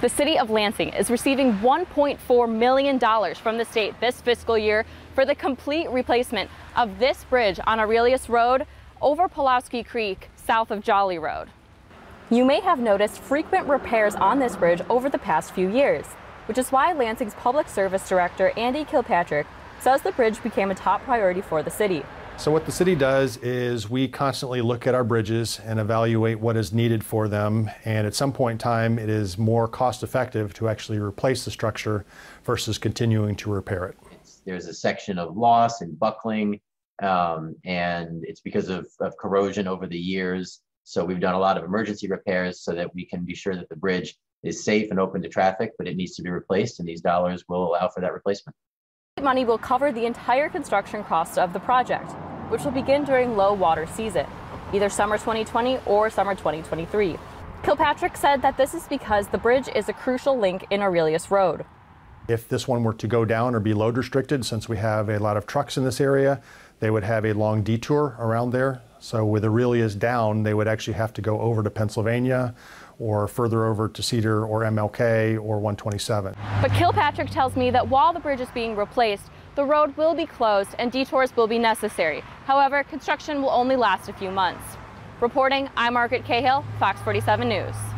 The city of Lansing is receiving $1.4 million from the state this fiscal year for the complete replacement of this bridge on Aurelius Road over Pulaski Creek south of Jolly Road. You may have noticed frequent repairs on this bridge over the past few years, which is why Lansing's Public Service Director Andy Kilpatrick says the bridge became a top priority for the city. So what the city does is we constantly look at our bridges and evaluate what is needed for them. And at some point in time, it is more cost effective to actually replace the structure versus continuing to repair it. It's, there's a section of loss and buckling, um, and it's because of, of corrosion over the years. So we've done a lot of emergency repairs so that we can be sure that the bridge is safe and open to traffic, but it needs to be replaced, and these dollars will allow for that replacement. Money will cover the entire construction cost of the project which will begin during low water season, either summer 2020 or summer 2023. Kilpatrick said that this is because the bridge is a crucial link in Aurelius Road. If this one were to go down or be load restricted, since we have a lot of trucks in this area, they would have a long detour around there. So with Aurelius down, they would actually have to go over to Pennsylvania or further over to Cedar or MLK or 127. But Kilpatrick tells me that while the bridge is being replaced, the road will be closed and detours will be necessary. However, construction will only last a few months. Reporting, I'm Margaret Cahill, Fox 47 News.